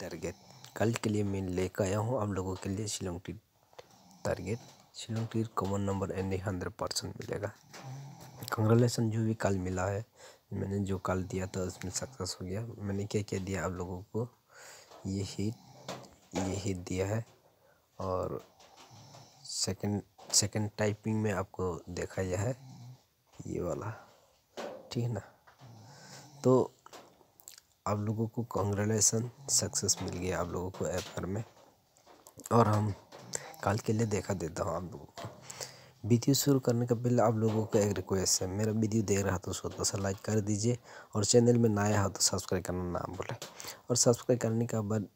target कल के लिए मैं लेकर आया हूँ आप लोगों के लिए Shillong Teer target Shillong Teer common number an hundred percent मिलेगा कंग्रेचुलेसन जो भी कल मिला है मैंने जो कल दिया था उसमें सक्सेस हो गया मैंने क्या क्या दिया आप लोगों को ये हीट ये हीट दिया है और सेकंड सेकंड टाइपिंग में आपको देखा गया है ये वाला ठीक है ना तो आप लोगों को कॉन्ग्रेलेसन सक्सेस मिल गया आप लोगों को ऐप भर में और हम कल के लिए देखा देता हूँ आप लोगों को वीडियो शुरू करने के पहले आप लोगों का एक रिक्वेस्ट है मेरा वीडियो देख रहा तो उसको थोड़ा लाइक कर दीजिए और चैनल में नया हो तो सब्सक्राइब करना ना भूलें और सब्सक्राइब करने के बाद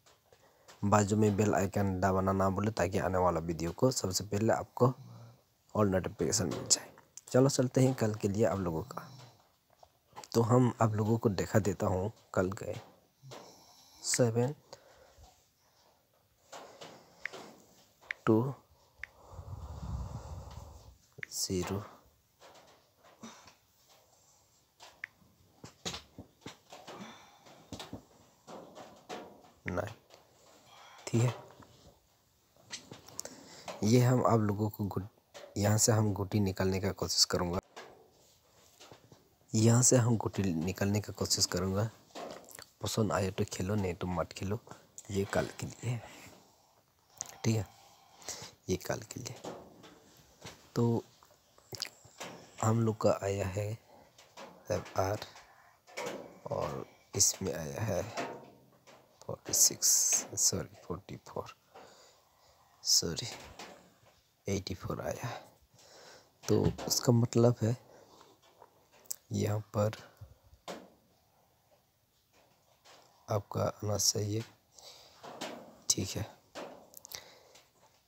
बाजू में बेल आइकन दबाना ना भूलें ताकि आने वाला वीडियो को सबसे पहले आपको और नोटिफिकेशन मिल जाए चलो चलते हैं कल के लिए आप लोगों का तो हम आप लोगों को दिखा देता हूँ कल गए सेवन टू ज़ीरो नाइन ठीक है ये हम आप लोगों को गुड यहाँ से हम गुटी निकालने का कोशिश करूँगा यहाँ से हम गुटी निकलने का कोशिश करूँगा पसंद आए तो खेलो नहीं तो मत खेलो ये कल के लिए ठीक है ये कल के लिए तो हम लोग का आया है एफ आर और इसमें आया है forty six sorry forty four sorry eighty four आया है तो उसका मतलब है यहाँ पर आपका आना चाहिए ठीक है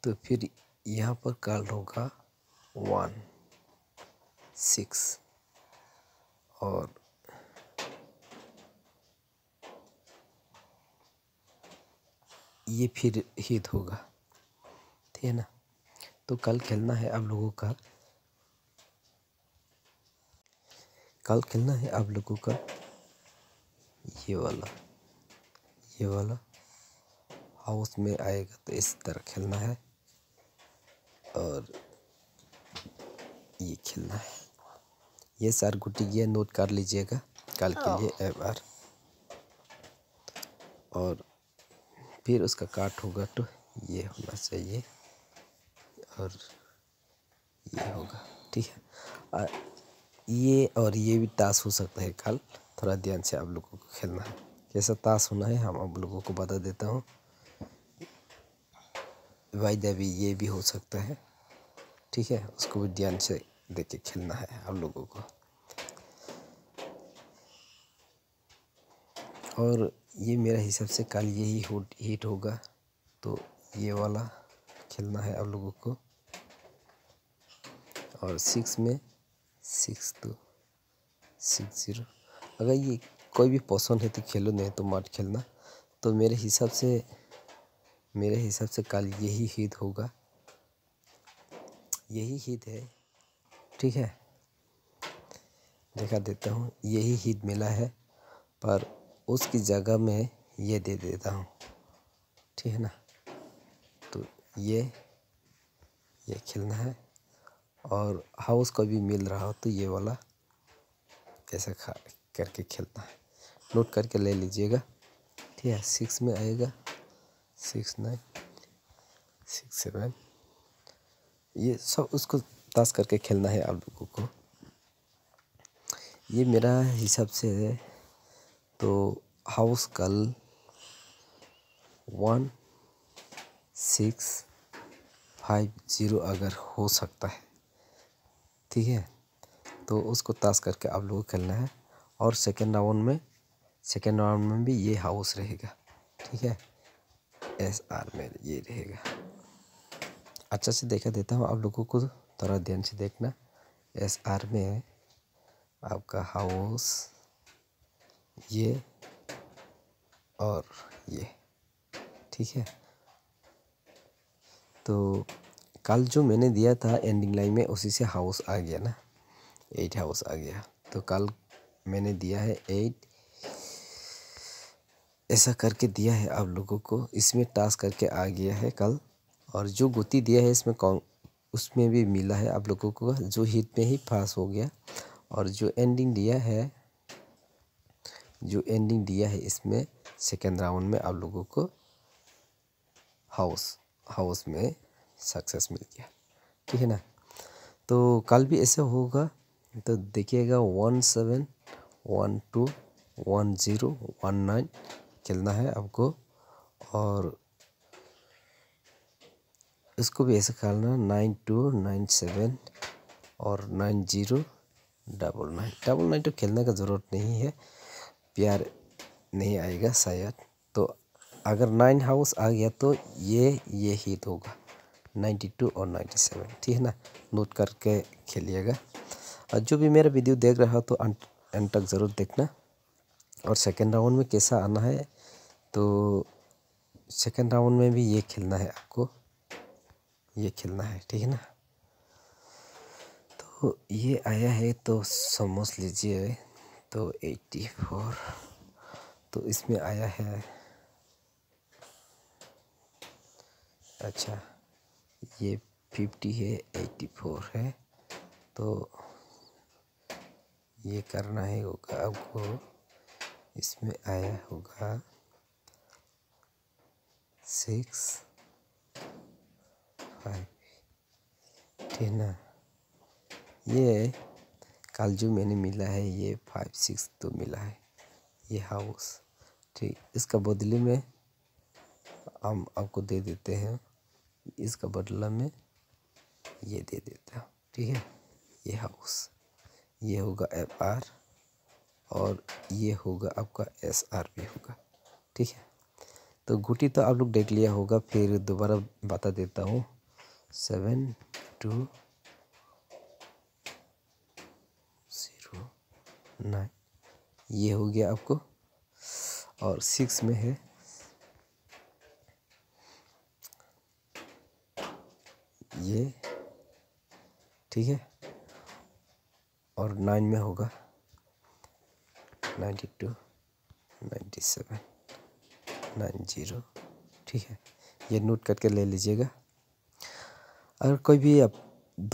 तो फिर यहाँ पर काल होगा वन सिक्स और ये फिर हिट होगा ठीक है ना तो कल खेलना है आप लोगों का कल खेलना है आप लोगों का ये वाला ये वाला हाउस में आएगा तो इस तरह खेलना है और ये खेलना है ये सार गुटी ये नोट कर लीजिएगा कल के लिए एफ आर और फिर उसका काट होगा तो ये होना चाहिए और ये होगा ठीक है ये और ये भी ताश हो सकता है कल थोड़ा ध्यान से आप लोगों को खेलना है कैसा ताश होना है हम आप लोगों को बता देता हूँ भाई दबी ये भी हो सकता है ठीक है उसको भी ध्यान से देख के खेलना है आप लोगों को और ये मेरा हिसाब से कल यही हिट होगा तो ये वाला खेलना है आप लोगों को और सिक्स में सिक्स टू सिक्स ज़ीरो अगर ये कोई भी पसंद है तो खेलो नहीं तो मत खेलना तो मेरे हिसाब से मेरे हिसाब से कल यही हित होगा यही हित है ठीक है दिखा देता हूँ यही हित मिला है पर उसकी जगह में ये दे देता हूँ ठीक है ना तो ये ये खेलना है और हाउस का भी मिल रहा हो तो ये वाला ऐसा खा करके खेलता है नोट करके ले लीजिएगा ठीक है सिक्स में आएगा सिक्स नाइन सिक्स सेवन ये सब उसको ताश करके खेलना है आप लोगों को ये मेरा हिसाब से है तो हाउस कल वन सिक्स फाइव ज़ीरो अगर हो सकता है ठीक है तो उसको ताश करके आप लोग खेलना है और सेकेंड राउंड में सेकेंड राउंड में भी ये हाउस रहेगा ठीक है एस आर में ये रहेगा अच्छा से देखा देता हूँ आप लोगों को थोड़ा ध्यान से देखना एस आर में आपका हाउस ये और ये ठीक है तो कल जो मैंने दिया था एंडिंग लाइन में उसी से हाउस आ गया ना एट हाउस आ गया तो कल मैंने दिया है एट ऐसा करके दिया है आप लोगों को इसमें टास्क करके आ गया है कल और जो गोती दिया है इसमें कौन उसमें भी मिला है आप लोगों को जो हिट में ही पास हो गया और जो एंडिंग दिया है जो एंडिंग दिया है इसमें सेकेंड राउंड में आप लोगों को हाउस हाउस में सक्सेस मिल गया ठीक है ना तो कल भी ऐसे होगा तो देखिएगा one seven one two one zero one nine खेलना है आपको और इसको भी ऐसे खेलना नाइन टू नाइन सेवन और nine zero double nine double nine तो खेलने का ज़रूरत नहीं है प्यार नहीं आएगा शायद तो अगर नाइन हाउस आ गया तो ये ये ही होगा नाइन्टी टू और नाइन्टी सेवन ठीक है ना नोट करके खेलिएगा और जो भी मेरा वीडियो देख रहा हो तो एंड तक ज़रूर देखना और सेकेंड राउंड में कैसा आना है तो सेकेंड राउंड में भी ये खेलना है आपको ये खेलना है ठीक है ना तो ये आया है तो समझ लीजिए तो एट्टी फोर तो इसमें आया है अच्छा ये फिफ्टी है एट्टी फोर है तो ये करना ही होगा आपको इसमें आया होगा सिक्स फाइव ठीक ना ये कल जो मैंने मिला है ये फाइव सिक्स तो मिला है ये हाउस ठीक इसका बदले में हम आपको दे देते हैं इसका बदला में ये दे देता हूँ ठीक है ये हाउस ये होगा एफ आर और ये होगा आपका एस आर भी होगा ठीक है तो गुटी तो आप लोग देख लिया होगा फिर दोबारा बता देता हूँ सेवन टू ज़ीरो नाइन ये हो गया आपको और सिक्स में है ये ठीक है और नाइन में होगा ninety two ninety seven nine zero ठीक है ये नोट करके ले लीजिएगा अगर कोई भी आप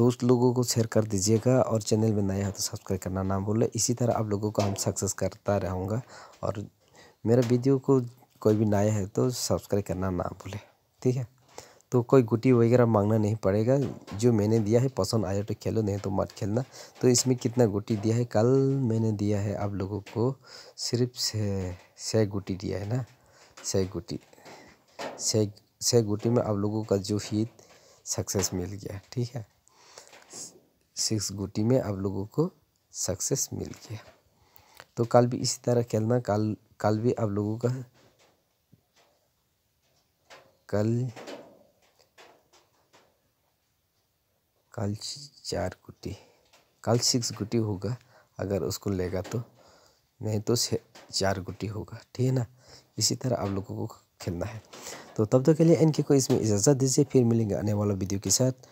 दोस्त लोगों को शेयर कर दीजिएगा और चैनल में नया है तो सब्सक्राइब करना ना भूलें इसी तरह आप लोगों को हम सक्सेस करता रहूँगा और मेरा वीडियो को कोई भी नया है तो सब्सक्राइब करना ना भूलें ठीक है तो कोई गुटी वगैरह मांगना नहीं पड़ेगा जो मैंने दिया है पसंद आया तो खेलो नहीं तो मत खेलना तो इसमें कितना गुटी दिया है कल मैंने दिया है आप लोगों को सिर्फ छः छः गुटी दिया है ना छः गुटी छः छः गुटी में आप लोगों का जो ही सक्सेस मिल गया ठीक है सिक्स गुटी में आप लोगों को सक्सेस मिल गया तो कल भी इसी तरह खेलना कल कल भी आप लोगों का कल कल चार गुटी कल सिक्स गुटी होगा अगर उसको लेगा तो नहीं तो चार गुटी होगा ठीक है ना इसी तरह आप लोगों को खेलना है तो तब तक के लिए इनके को इसमें इजाज़त दीजिए फिर मिलेंगे आने वाला वीडियो के साथ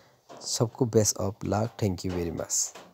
सबको best of luck thank you very much